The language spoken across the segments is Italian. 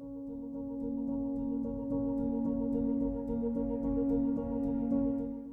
Thank you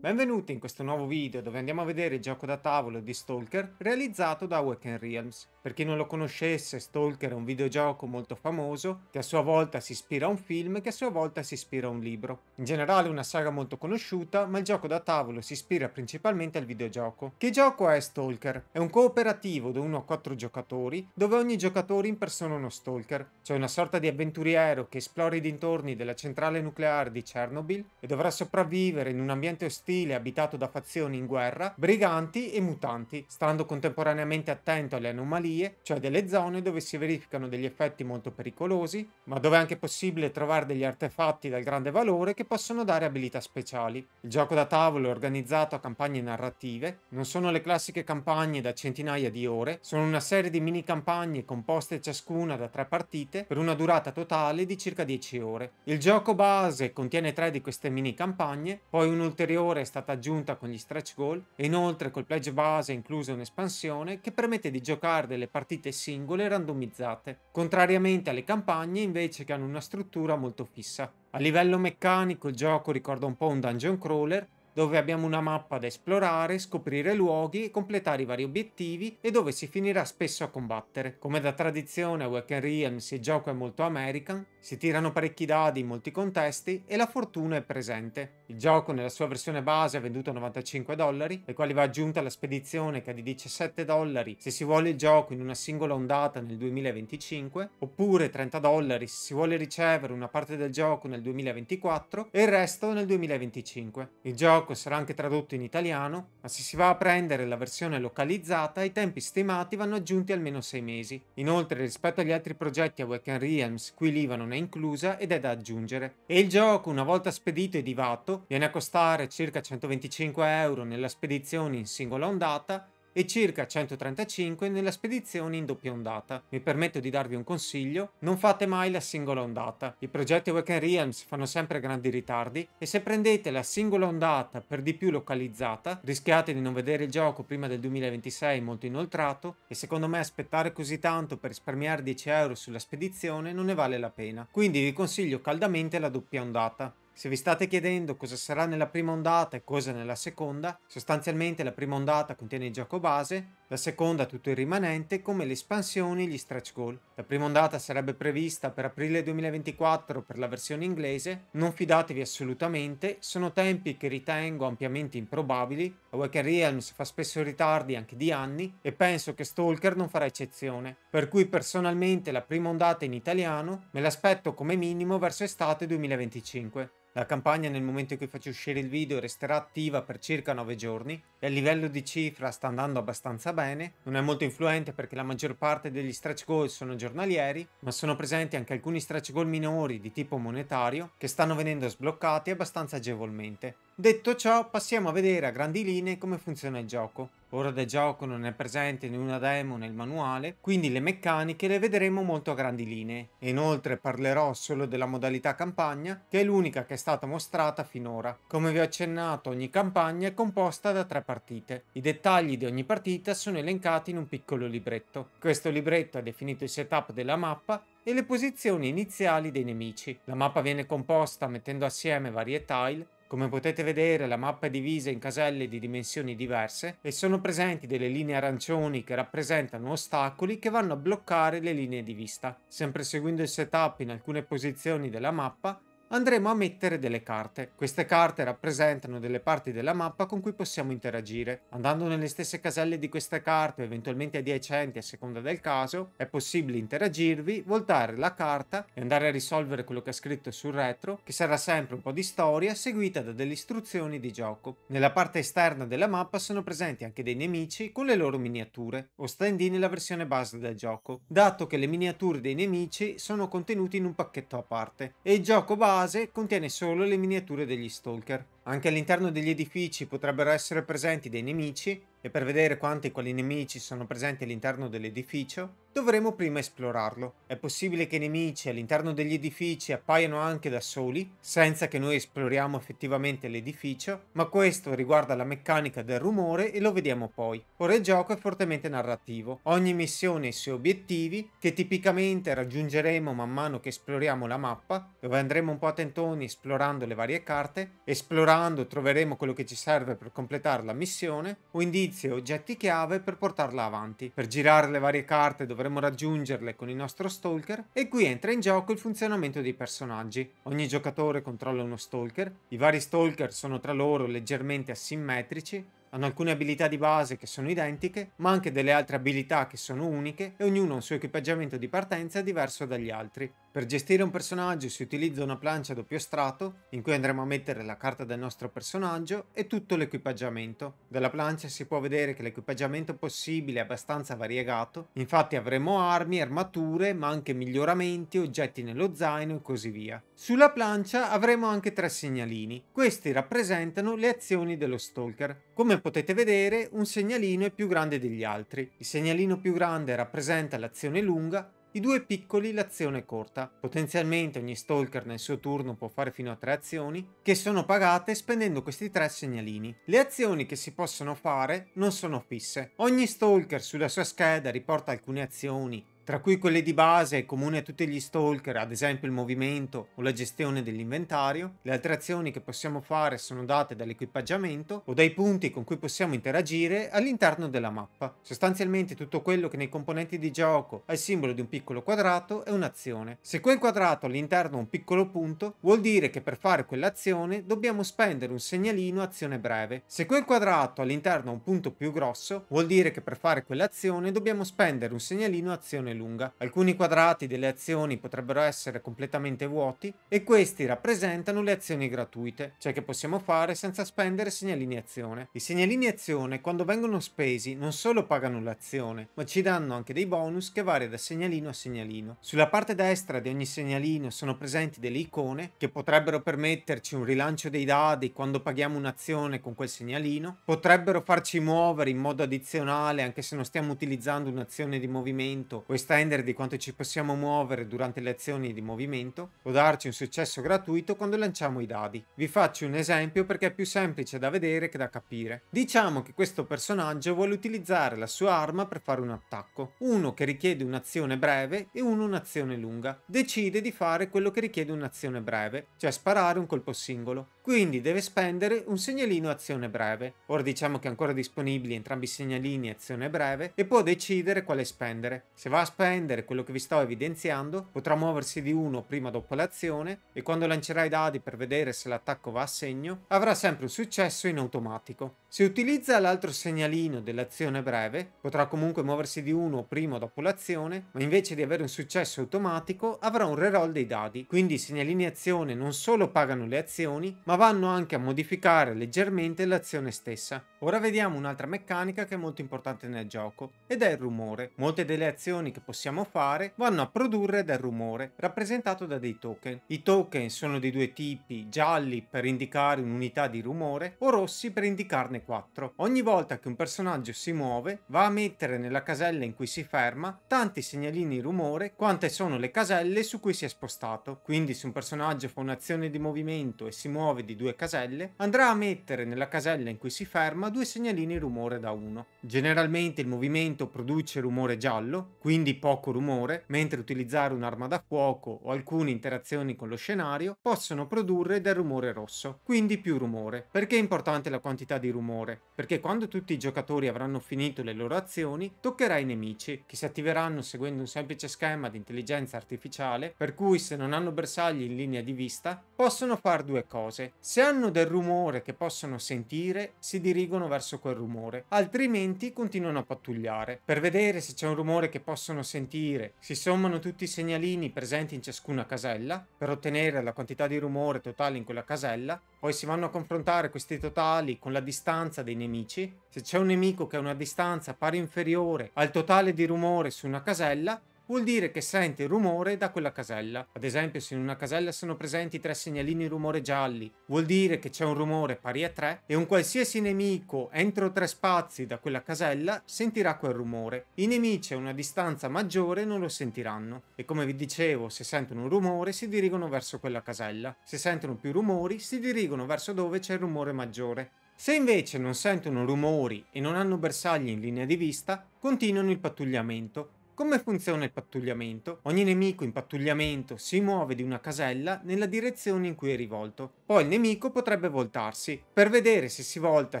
Benvenuti in questo nuovo video dove andiamo a vedere il gioco da tavolo di Stalker realizzato da Awaken Realms. Per chi non lo conoscesse, Stalker è un videogioco molto famoso che a sua volta si ispira a un film che a sua volta si ispira a un libro. In generale è una saga molto conosciuta, ma il gioco da tavolo si ispira principalmente al videogioco. Che gioco è Stalker? È un cooperativo da 1 a 4 giocatori dove ogni giocatore impersona uno Stalker, cioè una sorta di avventuriero che esplora i dintorni della centrale nucleare di Chernobyl e dovrà sopravvivere in un ambiente ostile ostile abitato da fazioni in guerra, briganti e mutanti, stando contemporaneamente attento alle anomalie, cioè delle zone dove si verificano degli effetti molto pericolosi, ma dove è anche possibile trovare degli artefatti dal grande valore che possono dare abilità speciali. Il gioco da tavolo è organizzato a campagne narrative, non sono le classiche campagne da centinaia di ore, sono una serie di mini campagne composte ciascuna da tre partite per una durata totale di circa 10 ore. Il gioco base contiene tre di queste mini campagne, poi un'ulteriore è stata aggiunta con gli stretch goal e inoltre col pledge base è inclusa un'espansione che permette di giocare delle partite singole randomizzate, contrariamente alle campagne invece che hanno una struttura molto fissa. A livello meccanico il gioco ricorda un po' un dungeon crawler dove abbiamo una mappa da esplorare, scoprire luoghi, completare i vari obiettivi e dove si finirà spesso a combattere. Come da tradizione a Wacken Realms il gioco è molto American, si tirano parecchi dadi in molti contesti e la fortuna è presente. Il gioco nella sua versione base è venduto a 95 dollari, ai quali va aggiunta la spedizione che è di 17 dollari se si vuole il gioco in una singola ondata nel 2025, oppure 30 dollari se si vuole ricevere una parte del gioco nel 2024 e il resto nel 2025. Il gioco gioco sarà anche tradotto in italiano, ma se si va a prendere la versione localizzata i tempi stimati vanno aggiunti almeno 6 mesi. Inoltre rispetto agli altri progetti Awaken Realms qui l'IVA non è inclusa ed è da aggiungere. E il gioco una volta spedito e divato viene a costare circa 125 euro nella spedizione in singola ondata e circa 135 nella spedizione in doppia ondata. Mi permetto di darvi un consiglio, non fate mai la singola ondata. I progetti Awaken Realms fanno sempre grandi ritardi e se prendete la singola ondata per di più localizzata, rischiate di non vedere il gioco prima del 2026 molto inoltrato e secondo me aspettare così tanto per risparmiare 10 euro sulla spedizione non ne vale la pena. Quindi vi consiglio caldamente la doppia ondata. Se vi state chiedendo cosa sarà nella prima ondata e cosa nella seconda, sostanzialmente la prima ondata contiene il gioco base, la seconda tutto il rimanente, come le espansioni e gli stretch goal. La prima ondata sarebbe prevista per aprile 2024 per la versione inglese, non fidatevi assolutamente, sono tempi che ritengo ampiamente improbabili, Awaken Realms fa spesso ritardi anche di anni e penso che Stalker non farà eccezione, per cui personalmente la prima ondata in italiano me l'aspetto come minimo verso estate 2025. La campagna nel momento in cui faccio uscire il video resterà attiva per circa 9 giorni e a livello di cifra sta andando abbastanza bene, non è molto influente perché la maggior parte degli stretch goal sono giornalieri, ma sono presenti anche alcuni stretch goal minori di tipo monetario che stanno venendo sbloccati abbastanza agevolmente. Detto ciò passiamo a vedere a grandi linee come funziona il gioco ora del gioco non è presente né una demo né il manuale, quindi le meccaniche le vedremo molto a grandi linee. inoltre parlerò solo della modalità campagna, che è l'unica che è stata mostrata finora. Come vi ho accennato, ogni campagna è composta da tre partite. I dettagli di ogni partita sono elencati in un piccolo libretto. Questo libretto ha definito il setup della mappa e le posizioni iniziali dei nemici. La mappa viene composta mettendo assieme varie tile come potete vedere la mappa è divisa in caselle di dimensioni diverse e sono presenti delle linee arancioni che rappresentano ostacoli che vanno a bloccare le linee di vista. Sempre seguendo il setup in alcune posizioni della mappa andremo a mettere delle carte. Queste carte rappresentano delle parti della mappa con cui possiamo interagire. Andando nelle stesse caselle di queste carte, eventualmente adiacenti a seconda del caso, è possibile interagirvi, voltare la carta e andare a risolvere quello che è scritto sul retro, che sarà sempre un po' di storia seguita da delle istruzioni di gioco. Nella parte esterna della mappa sono presenti anche dei nemici con le loro miniature, o stand-in nella versione base del gioco, dato che le miniature dei nemici sono contenute in un pacchetto a parte e il gioco base base contiene solo le miniature degli stalker. Anche all'interno degli edifici potrebbero essere presenti dei nemici e per vedere quanti e quali nemici sono presenti all'interno dell'edificio dovremo prima esplorarlo. È possibile che i nemici all'interno degli edifici appaiano anche da soli, senza che noi esploriamo effettivamente l'edificio, ma questo riguarda la meccanica del rumore e lo vediamo poi. Ora il gioco è fortemente narrativo, ogni missione ha i suoi obiettivi, che tipicamente raggiungeremo man mano che esploriamo la mappa, dove andremo un po' a tentoni esplorando le varie carte, esplorando troveremo quello che ci serve per completare la missione, o indizi e oggetti chiave per portarla avanti. Per girare le varie carte dovremo dovremo raggiungerle con il nostro stalker e qui entra in gioco il funzionamento dei personaggi. Ogni giocatore controlla uno stalker, i vari stalker sono tra loro leggermente asimmetrici, hanno alcune abilità di base che sono identiche, ma anche delle altre abilità che sono uniche e ognuno ha un suo equipaggiamento di partenza diverso dagli altri. Per gestire un personaggio si utilizza una plancia a doppio strato in cui andremo a mettere la carta del nostro personaggio e tutto l'equipaggiamento. Dalla plancia si può vedere che l'equipaggiamento possibile è abbastanza variegato, infatti avremo armi, armature, ma anche miglioramenti, oggetti nello zaino e così via. Sulla plancia avremo anche tre segnalini, questi rappresentano le azioni dello stalker. Come potete vedere un segnalino è più grande degli altri, il segnalino più grande rappresenta l'azione lunga i due piccoli l'azione corta. Potenzialmente ogni stalker nel suo turno può fare fino a tre azioni, che sono pagate spendendo questi tre segnalini. Le azioni che si possono fare non sono fisse. Ogni stalker sulla sua scheda riporta alcune azioni, tra cui quelle di base comuni a tutti gli stalker, ad esempio il movimento o la gestione dell'inventario, le altre azioni che possiamo fare sono date dall'equipaggiamento o dai punti con cui possiamo interagire all'interno della mappa. Sostanzialmente tutto quello che nei componenti di gioco ha il simbolo di un piccolo quadrato è un'azione. Se quel quadrato all'interno ha un piccolo punto, vuol dire che per fare quell'azione dobbiamo spendere un segnalino azione breve. Se quel quadrato all'interno ha un punto più grosso, vuol dire che per fare quell'azione dobbiamo spendere un segnalino azione lunga. Alcuni quadrati delle azioni potrebbero essere completamente vuoti e questi rappresentano le azioni gratuite, cioè che possiamo fare senza spendere segnalini azione. I segnalini azione quando vengono spesi non solo pagano l'azione, ma ci danno anche dei bonus che varia da segnalino a segnalino. Sulla parte destra di ogni segnalino sono presenti delle icone che potrebbero permetterci un rilancio dei dadi quando paghiamo un'azione con quel segnalino, potrebbero farci muovere in modo addizionale anche se non stiamo utilizzando un'azione di movimento o estendere di quanto ci possiamo muovere durante le azioni di movimento o darci un successo gratuito quando lanciamo i dadi. Vi faccio un esempio perché è più semplice da vedere che da capire. Diciamo che questo personaggio vuole utilizzare la sua arma per fare un attacco, uno che richiede un'azione breve e uno un'azione lunga. Decide di fare quello che richiede un'azione breve, cioè sparare un colpo singolo, quindi deve spendere un segnalino azione breve. Ora diciamo che è ancora disponibili entrambi i segnalini azione breve e può decidere quale spendere. Se va a spendere quello che vi sto evidenziando, potrà muoversi di uno prima o dopo l'azione e quando lancerà i dadi per vedere se l'attacco va a segno, avrà sempre un successo in automatico. Se utilizza l'altro segnalino dell'azione breve, potrà comunque muoversi di uno prima o dopo l'azione, ma invece di avere un successo automatico avrà un reroll dei dadi. Quindi i segnalini azione non solo pagano le azioni, ma ma vanno anche a modificare leggermente l'azione stessa. Ora vediamo un'altra meccanica che è molto importante nel gioco ed è il rumore. Molte delle azioni che possiamo fare vanno a produrre del rumore rappresentato da dei token. I token sono di due tipi, gialli per indicare un'unità di rumore o rossi per indicarne quattro. Ogni volta che un personaggio si muove va a mettere nella casella in cui si ferma tanti segnalini rumore quante sono le caselle su cui si è spostato. Quindi se un personaggio fa un'azione di movimento e si muove di due caselle, andrà a mettere nella casella in cui si ferma due segnalini rumore da 1. Generalmente il movimento produce rumore giallo, quindi poco rumore, mentre utilizzare un'arma da fuoco o alcune interazioni con lo scenario possono produrre del rumore rosso, quindi più rumore. Perché è importante la quantità di rumore? Perché quando tutti i giocatori avranno finito le loro azioni, toccherà ai nemici, che si attiveranno seguendo un semplice schema di intelligenza artificiale, per cui se non hanno bersagli in linea di vista, possono fare due cose. Se hanno del rumore che possono sentire, si dirigono verso quel rumore, altrimenti continuano a pattugliare. Per vedere se c'è un rumore che possono sentire, si sommano tutti i segnalini presenti in ciascuna casella per ottenere la quantità di rumore totale in quella casella, poi si vanno a confrontare questi totali con la distanza dei nemici. Se c'è un nemico che ha una distanza pari inferiore al totale di rumore su una casella, vuol dire che sente rumore da quella casella. Ad esempio, se in una casella sono presenti tre segnalini rumore gialli, vuol dire che c'è un rumore pari a 3 e un qualsiasi nemico entro tre spazi da quella casella sentirà quel rumore. I nemici a una distanza maggiore non lo sentiranno e come vi dicevo, se sentono un rumore si dirigono verso quella casella. Se sentono più rumori si dirigono verso dove c'è il rumore maggiore. Se invece non sentono rumori e non hanno bersagli in linea di vista, continuano il pattugliamento come funziona il pattugliamento? Ogni nemico in pattugliamento si muove di una casella nella direzione in cui è rivolto. Poi il nemico potrebbe voltarsi. Per vedere se si volta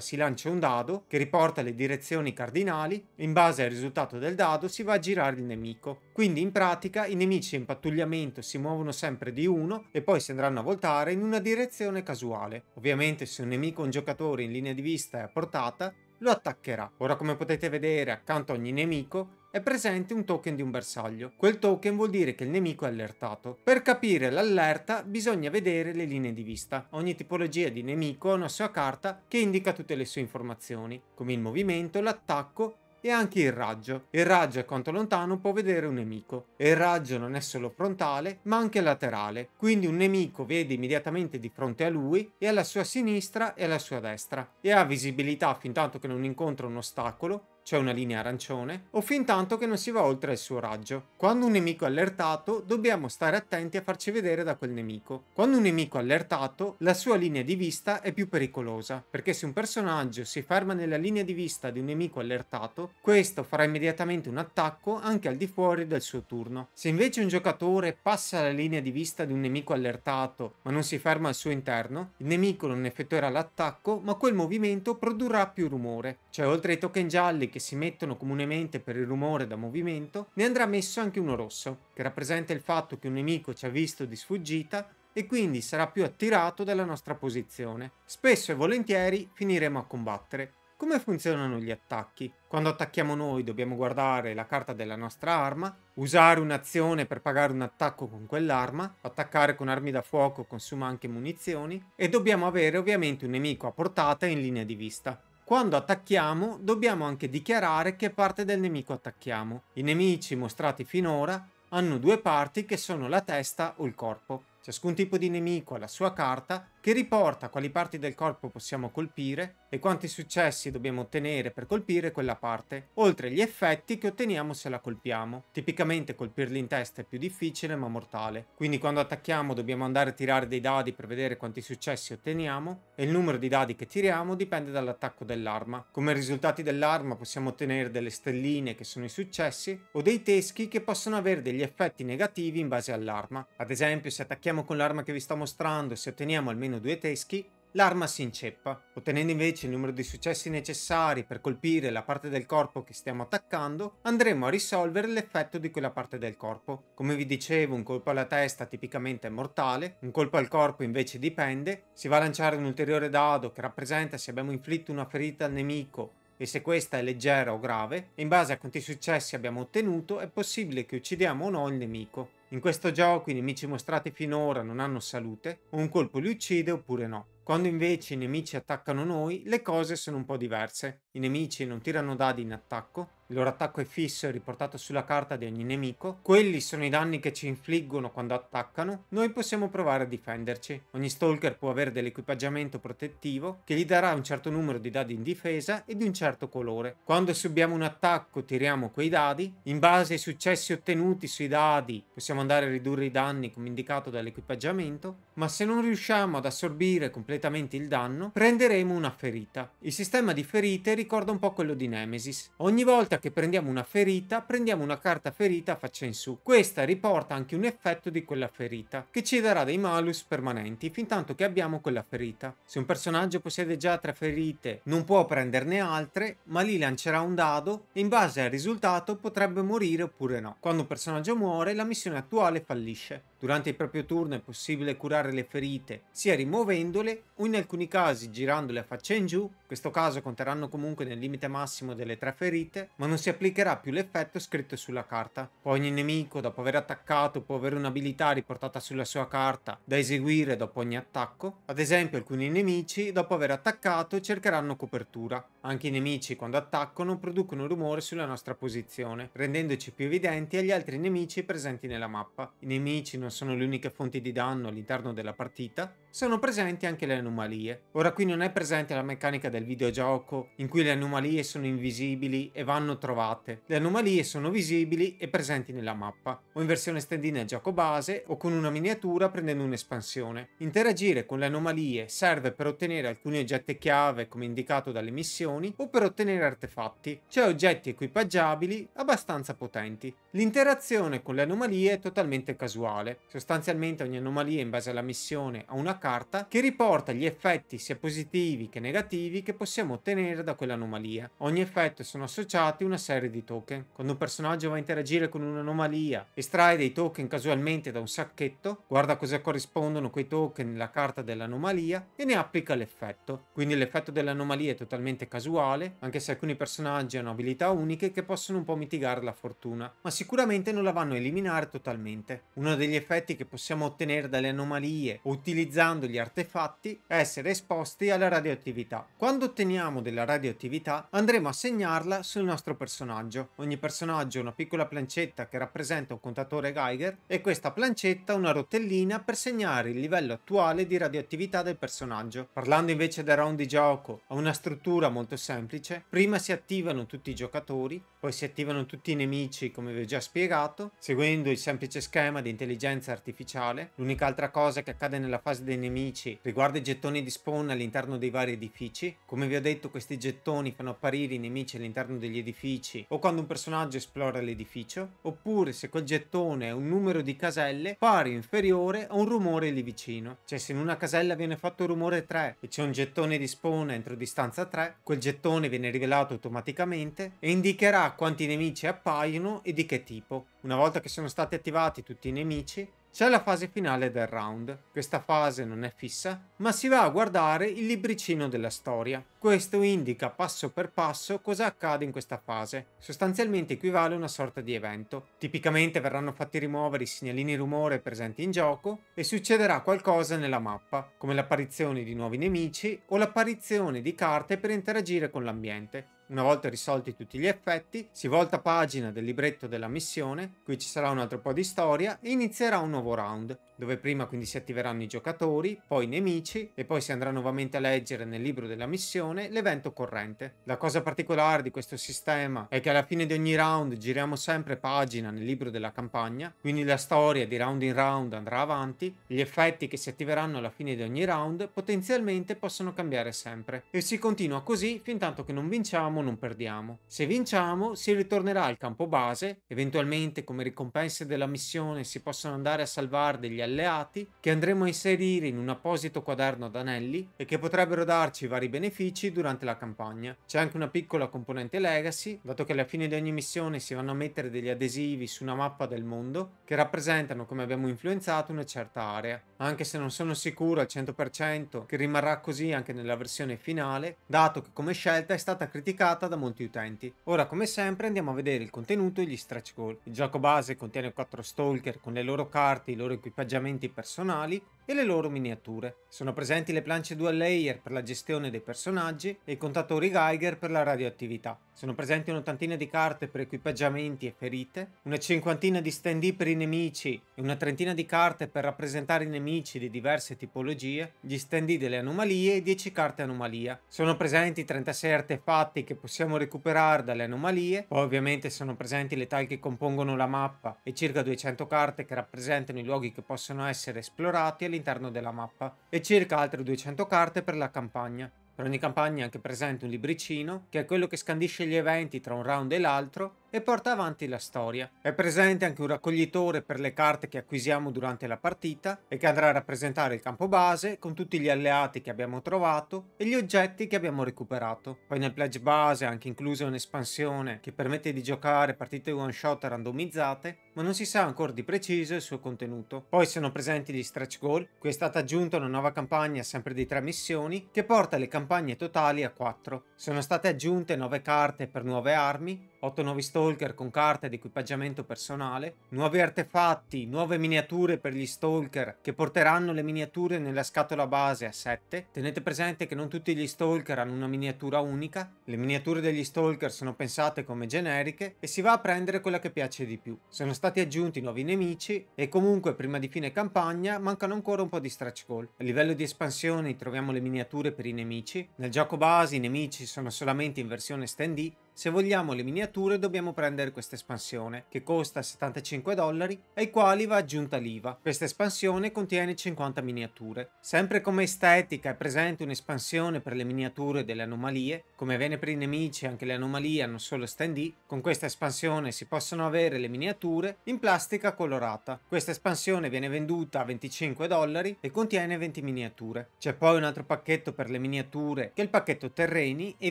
si lancia un dado che riporta le direzioni cardinali e in base al risultato del dado si va a girare il nemico. Quindi in pratica i nemici in pattugliamento si muovono sempre di uno e poi si andranno a voltare in una direzione casuale. Ovviamente se un nemico o un giocatore in linea di vista è a portata, lo attaccherà. Ora come potete vedere accanto a ogni nemico è presente un token di un bersaglio. Quel token vuol dire che il nemico è allertato. Per capire l'allerta bisogna vedere le linee di vista. Ogni tipologia di nemico ha una sua carta che indica tutte le sue informazioni, come il movimento, l'attacco e anche il raggio. Il raggio è quanto lontano può vedere un nemico. E il raggio non è solo frontale, ma anche laterale. Quindi un nemico vede immediatamente di fronte a lui e alla sua sinistra e alla sua destra. E ha visibilità fin tanto che non incontra un ostacolo cioè una linea arancione, o fin tanto che non si va oltre il suo raggio. Quando un nemico è allertato, dobbiamo stare attenti a farci vedere da quel nemico. Quando un nemico è allertato, la sua linea di vista è più pericolosa, perché se un personaggio si ferma nella linea di vista di un nemico allertato, questo farà immediatamente un attacco anche al di fuori del suo turno. Se invece un giocatore passa la linea di vista di un nemico allertato, ma non si ferma al suo interno, il nemico non effettuerà l'attacco, ma quel movimento produrrà più rumore. Cioè oltre ai token gialli che si mettono comunemente per il rumore da movimento, ne andrà messo anche uno rosso, che rappresenta il fatto che un nemico ci ha visto di sfuggita e quindi sarà più attirato dalla nostra posizione. Spesso e volentieri finiremo a combattere. Come funzionano gli attacchi? Quando attacchiamo noi dobbiamo guardare la carta della nostra arma, usare un'azione per pagare un attacco con quell'arma, attaccare con armi da fuoco consuma anche munizioni e dobbiamo avere ovviamente un nemico a portata in linea di vista. Quando attacchiamo dobbiamo anche dichiarare che parte del nemico attacchiamo. I nemici mostrati finora hanno due parti che sono la testa o il corpo. Ciascun tipo di nemico ha la sua carta che riporta quali parti del corpo possiamo colpire e quanti successi dobbiamo ottenere per colpire quella parte, oltre agli effetti che otteniamo se la colpiamo. Tipicamente colpirli in testa è più difficile ma mortale, quindi quando attacchiamo dobbiamo andare a tirare dei dadi per vedere quanti successi otteniamo e il numero di dadi che tiriamo dipende dall'attacco dell'arma. Come risultati dell'arma possiamo ottenere delle stelline che sono i successi o dei teschi che possono avere degli effetti negativi in base all'arma. Ad esempio se attacchiamo con l'arma che vi sto mostrando e se otteniamo almeno almeno due teschi, l'arma si inceppa. Ottenendo invece il numero di successi necessari per colpire la parte del corpo che stiamo attaccando, andremo a risolvere l'effetto di quella parte del corpo. Come vi dicevo, un colpo alla testa tipicamente è mortale, un colpo al corpo invece dipende, si va a lanciare un ulteriore dado che rappresenta se abbiamo inflitto una ferita al nemico e se questa è leggera o grave, in base a quanti successi abbiamo ottenuto è possibile che uccidiamo o no il nemico. In questo gioco i nemici mostrati finora non hanno salute, un colpo li uccide oppure no. Quando invece i nemici attaccano noi, le cose sono un po' diverse. I nemici non tirano dadi in attacco, il loro attacco è fisso e riportato sulla carta di ogni nemico, quelli sono i danni che ci infliggono quando attaccano, noi possiamo provare a difenderci. Ogni stalker può avere dell'equipaggiamento protettivo che gli darà un certo numero di dadi in difesa e di un certo colore. Quando subiamo un attacco tiriamo quei dadi, in base ai successi ottenuti sui dadi possiamo andare a ridurre i danni come indicato dall'equipaggiamento, ma se non riusciamo ad assorbire completamente il danno prenderemo una ferita. Il sistema di ferite ricorda un po' quello di Nemesis. Ogni volta che prendiamo una ferita, prendiamo una carta ferita faccia in su. Questa riporta anche un effetto di quella ferita, che ci darà dei malus permanenti fin tanto che abbiamo quella ferita. Se un personaggio possiede già tre ferite, non può prenderne altre, ma lì lancerà un dado e in base al risultato potrebbe morire oppure no. Quando un personaggio muore, la missione attuale fallisce. Durante il proprio turno è possibile curare le ferite sia rimuovendole o in alcuni casi girandole a faccia in giù, in questo caso conteranno comunque nel limite massimo delle tre ferite, ma non si applicherà più l'effetto scritto sulla carta. Poi ogni nemico dopo aver attaccato può avere un'abilità riportata sulla sua carta da eseguire dopo ogni attacco, ad esempio alcuni nemici dopo aver attaccato cercheranno copertura, anche i nemici quando attaccano producono rumore sulla nostra posizione, rendendoci più evidenti agli altri nemici presenti nella mappa. I nemici non sono le uniche fonti di danno all'interno della partita, sono presenti anche le anomalie. Ora qui non è presente la meccanica del videogioco in cui le anomalie sono invisibili e vanno trovate. Le anomalie sono visibili e presenti nella mappa, o in versione stand-in al gioco base o con una miniatura prendendo un'espansione. Interagire con le anomalie serve per ottenere alcuni oggetti chiave come indicato dalle missioni o per ottenere artefatti, cioè oggetti equipaggiabili abbastanza potenti. L'interazione con le anomalie è totalmente casuale, Sostanzialmente ogni anomalia in base alla missione ha una carta che riporta gli effetti sia positivi che negativi che possiamo ottenere da quell'anomalia. Ogni effetto sono associati una serie di token. Quando un personaggio va a interagire con un'anomalia, estrae dei token casualmente da un sacchetto, guarda cosa corrispondono quei token nella carta dell'anomalia e ne applica l'effetto. Quindi l'effetto dell'anomalia è totalmente casuale, anche se alcuni personaggi hanno abilità uniche che possono un po' mitigare la fortuna, ma sicuramente non la vanno a eliminare totalmente. Uno degli effetti effetti che possiamo ottenere dalle anomalie utilizzando gli artefatti essere esposti alla radioattività. Quando otteniamo della radioattività andremo a segnarla sul nostro personaggio. Ogni personaggio ha una piccola plancetta che rappresenta un contatore Geiger e questa plancetta una rotellina per segnare il livello attuale di radioattività del personaggio. Parlando invece del round di gioco, ha una struttura molto semplice. Prima si attivano tutti i giocatori, poi si attivano tutti i nemici come vi ho già spiegato, seguendo il semplice schema di intelligenza intelligenza artificiale. L'unica altra cosa che accade nella fase dei nemici riguarda i gettoni di spawn all'interno dei vari edifici. Come vi ho detto questi gettoni fanno apparire i nemici all'interno degli edifici o quando un personaggio esplora l'edificio, oppure se quel gettone è un numero di caselle pari o inferiore a un rumore lì vicino. Cioè se in una casella viene fatto rumore 3 e c'è un gettone di spawn entro distanza 3, quel gettone viene rivelato automaticamente e indicherà quanti nemici appaiono e di che tipo una volta che sono stati attivati tutti i nemici, c'è la fase finale del round. Questa fase non è fissa, ma si va a guardare il libricino della storia. Questo indica passo per passo cosa accade in questa fase. Sostanzialmente equivale a una sorta di evento. Tipicamente verranno fatti rimuovere i segnalini rumore presenti in gioco e succederà qualcosa nella mappa, come l'apparizione di nuovi nemici o l'apparizione di carte per interagire con l'ambiente. Una volta risolti tutti gli effetti, si volta pagina del libretto della missione, qui ci sarà un altro po' di storia e inizierà un nuovo round, dove prima quindi si attiveranno i giocatori, poi i nemici e poi si andrà nuovamente a leggere nel libro della missione l'evento corrente. La cosa particolare di questo sistema è che alla fine di ogni round giriamo sempre pagina nel libro della campagna, quindi la storia di round in round andrà avanti, gli effetti che si attiveranno alla fine di ogni round potenzialmente possono cambiare sempre e si continua così fin tanto che non vinciamo vinciamo non perdiamo. Se vinciamo si ritornerà al campo base, eventualmente come ricompense della missione si possono andare a salvare degli alleati che andremo a inserire in un apposito quaderno ad anelli e che potrebbero darci vari benefici durante la campagna. C'è anche una piccola componente legacy, dato che alla fine di ogni missione si vanno a mettere degli adesivi su una mappa del mondo che rappresentano come abbiamo influenzato una certa area. Anche se non sono sicuro al 100% che rimarrà così anche nella versione finale, dato che come scelta è stata criticata giocata da molti utenti. Ora come sempre andiamo a vedere il contenuto e gli stretch goal. Il gioco base contiene 4 stalker con le loro carte, i loro equipaggiamenti personali e le loro miniature. Sono presenti le planche dual layer per la gestione dei personaggi e i contatori Geiger per la radioattività. Sono presenti un'ottantina di carte per equipaggiamenti e ferite, una cinquantina di stand in per i nemici e una trentina di carte per rappresentare i nemici di diverse tipologie, gli stand in delle anomalie e 10 carte anomalia. Sono presenti 36 artefatti che possiamo recuperare dalle anomalie, poi ovviamente sono presenti le tag che compongono la mappa e circa 200 carte che rappresentano i luoghi che possono essere esplorati e all'interno della mappa e circa altre 200 carte per la campagna. Per ogni campagna è anche presente un libricino, che è quello che scandisce gli eventi tra un round e l'altro e porta avanti la storia. È presente anche un raccoglitore per le carte che acquisiamo durante la partita e che andrà a rappresentare il campo base con tutti gli alleati che abbiamo trovato e gli oggetti che abbiamo recuperato. Poi nel pledge base è anche inclusa un'espansione che permette di giocare partite one shot randomizzate ma non si sa ancora di preciso il suo contenuto. Poi sono presenti gli stretch goal, qui è stata aggiunta una nuova campagna sempre di tre missioni che porta le campagne totali a 4. Sono state aggiunte nuove carte per nuove armi 8 nuovi stalker con carta ed equipaggiamento personale, nuovi artefatti, nuove miniature per gli stalker che porteranno le miniature nella scatola base a 7. Tenete presente che non tutti gli stalker hanno una miniatura unica, le miniature degli stalker sono pensate come generiche e si va a prendere quella che piace di più. Sono stati aggiunti nuovi nemici e comunque prima di fine campagna mancano ancora un po' di stretch goal. A livello di espansione troviamo le miniature per i nemici, nel gioco base i nemici sono solamente in versione stand-in se vogliamo le miniature dobbiamo prendere questa espansione, che costa 75 dollari, ai quali va aggiunta l'IVA. Questa espansione contiene 50 miniature. Sempre come estetica è presente un'espansione per le miniature delle anomalie, come avviene per i nemici anche le anomalie hanno solo standee, con questa espansione si possono avere le miniature in plastica colorata. Questa espansione viene venduta a 25 dollari e contiene 20 miniature. C'è poi un altro pacchetto per le miniature che è il pacchetto terreni e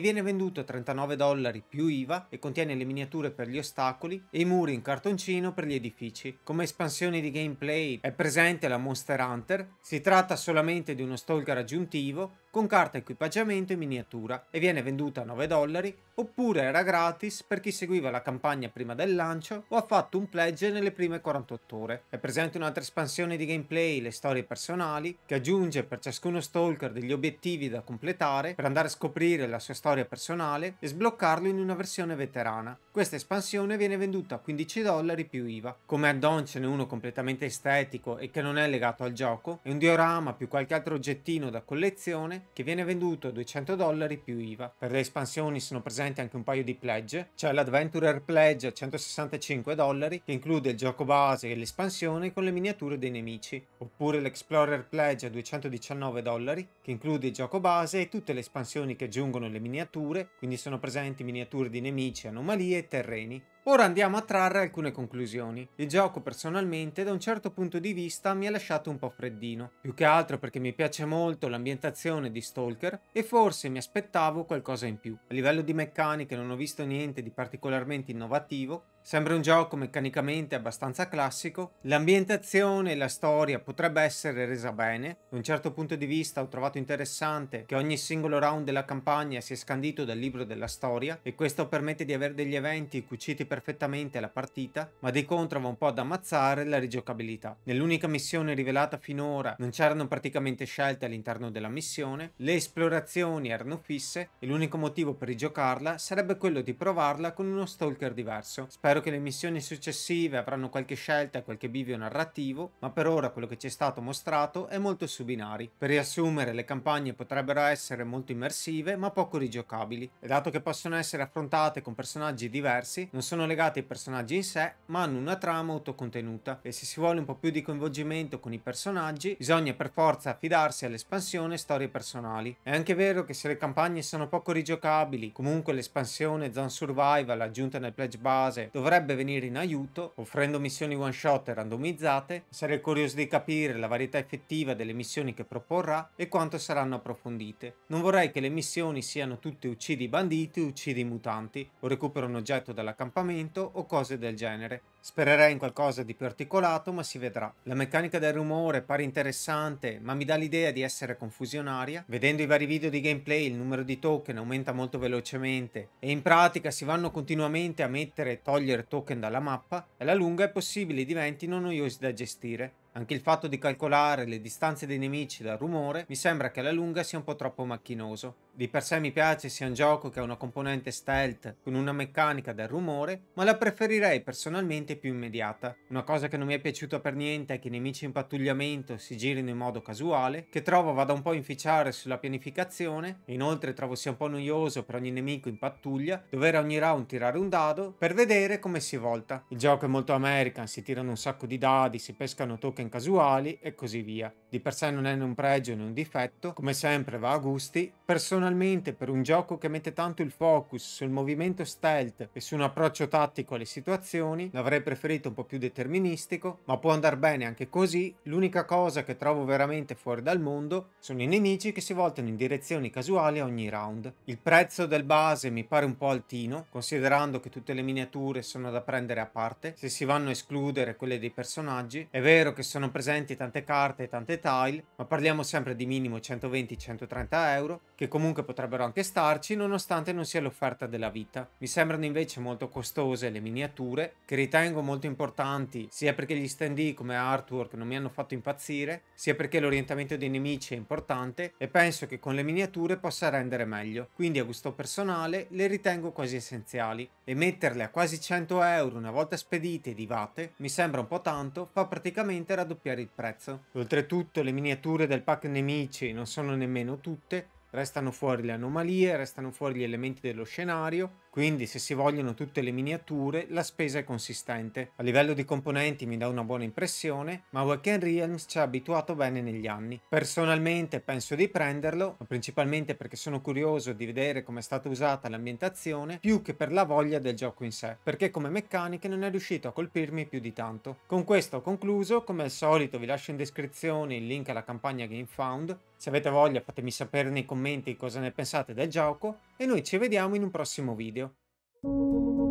viene venduto a 39 dollari più IVA e contiene le miniature per gli ostacoli e i muri in cartoncino per gli edifici. Come espansione di gameplay è presente la Monster Hunter, si tratta solamente di uno stalker aggiuntivo con carta equipaggiamento e miniatura e viene venduta a 9 dollari oppure era gratis per chi seguiva la campagna prima del lancio o ha fatto un pledge nelle prime 48 ore. È presente un'altra espansione di gameplay, le storie personali, che aggiunge per ciascuno stalker degli obiettivi da completare per andare a scoprire la sua storia personale e sbloccarlo in un una versione veterana. Questa espansione viene venduta a 15 dollari più IVA. Come add-on ce n'è uno completamente estetico e che non è legato al gioco, e un diorama più qualche altro oggettino da collezione che viene venduto a 200 dollari più IVA. Per le espansioni sono presenti anche un paio di pledge, c'è l'Adventurer Pledge a 165 dollari che include il gioco base e l'espansione con le miniature dei nemici, oppure l'Explorer Pledge a 219 dollari che include il gioco base e tutte le espansioni che aggiungono le miniature, quindi sono presenti miniature catture di nemici, anomalie e terreni, Ora andiamo a trarre alcune conclusioni. Il gioco personalmente da un certo punto di vista mi ha lasciato un po' freddino, più che altro perché mi piace molto l'ambientazione di Stalker e forse mi aspettavo qualcosa in più. A livello di meccaniche non ho visto niente di particolarmente innovativo, Sembra un gioco meccanicamente abbastanza classico, l'ambientazione e la storia potrebbe essere resa bene, da un certo punto di vista ho trovato interessante che ogni singolo round della campagna sia scandito dal libro della storia e questo permette di avere degli eventi cuciti per perfettamente la partita, ma di contro va un po' ad ammazzare la rigiocabilità. Nell'unica missione rivelata finora non c'erano praticamente scelte all'interno della missione, le esplorazioni erano fisse e l'unico motivo per rigiocarla sarebbe quello di provarla con uno stalker diverso. Spero che le missioni successive avranno qualche scelta e qualche bivio narrativo, ma per ora quello che ci è stato mostrato è molto su binari. Per riassumere, le campagne potrebbero essere molto immersive ma poco rigiocabili, e dato che possono essere affrontate con personaggi diversi, non sono sono legate ai personaggi in sé, ma hanno una trama autocontenuta e se si vuole un po' più di coinvolgimento con i personaggi, bisogna per forza affidarsi all'espansione storie personali. È anche vero che se le campagne sono poco rigiocabili, comunque l'espansione Zone Survival aggiunta nel pledge base dovrebbe venire in aiuto, offrendo missioni one shot e randomizzate, sarei curioso di capire la varietà effettiva delle missioni che proporrà e quanto saranno approfondite. Non vorrei che le missioni siano tutte uccidi banditi, uccidi mutanti o recupera un oggetto dall'accampamento strumento o cose del genere. Spererei in qualcosa di più articolato, ma si vedrà. La meccanica del rumore pare interessante, ma mi dà l'idea di essere confusionaria. Vedendo i vari video di gameplay, il numero di token aumenta molto velocemente e in pratica si vanno continuamente a mettere e togliere token dalla mappa, e alla lunga è possibile diventino noiosi da gestire. Anche il fatto di calcolare le distanze dei nemici dal rumore mi sembra che alla lunga sia un po' troppo macchinoso. Di per sé mi piace sia un gioco che ha una componente stealth con una meccanica del rumore, ma la preferirei personalmente più immediata. Una cosa che non mi è piaciuta per niente è che i nemici in pattugliamento si girino in modo casuale, che trovo vada un po' a inficiare sulla pianificazione, e inoltre trovo sia un po' noioso per ogni nemico in pattuglia dover ogni round tirare un dado per vedere come si volta. Il gioco è molto American, si tirano un sacco di dadi, si pescano token casuali e così via. Di per sé non è né un pregio né un difetto, come sempre va a gusti. Personalmente Personalmente, per un gioco che mette tanto il focus sul movimento stealth e su un approccio tattico alle situazioni, l'avrei preferito un po' più deterministico, ma può andare bene anche così. L'unica cosa che trovo veramente fuori dal mondo sono i nemici che si voltano in direzioni casuali ogni round. Il prezzo del base mi pare un po' altino, considerando che tutte le miniature sono da prendere a parte, se si vanno a escludere quelle dei personaggi. È vero che sono presenti tante carte e tante tile, ma parliamo sempre di minimo 120-130 euro, che comunque comunque potrebbero anche starci nonostante non sia l'offerta della vita. Mi sembrano invece molto costose le miniature, che ritengo molto importanti sia perché gli stand come artwork non mi hanno fatto impazzire, sia perché l'orientamento dei nemici è importante e penso che con le miniature possa rendere meglio, quindi a gusto personale le ritengo quasi essenziali. E metterle a quasi 100 euro una volta spedite e divate mi sembra un po' tanto, fa praticamente raddoppiare il prezzo. Oltretutto le miniature del pack nemici non sono nemmeno tutte, Restano fuori le anomalie, restano fuori gli elementi dello scenario quindi se si vogliono tutte le miniature la spesa è consistente. A livello di componenti mi dà una buona impressione, ma Wacken Realms ci ha abituato bene negli anni. Personalmente penso di prenderlo, ma principalmente perché sono curioso di vedere come è stata usata l'ambientazione, più che per la voglia del gioco in sé, perché come meccaniche non è riuscito a colpirmi più di tanto. Con questo ho concluso, come al solito vi lascio in descrizione il link alla campagna GameFound, se avete voglia fatemi sapere nei commenti cosa ne pensate del gioco e noi ci vediamo in un prossimo video.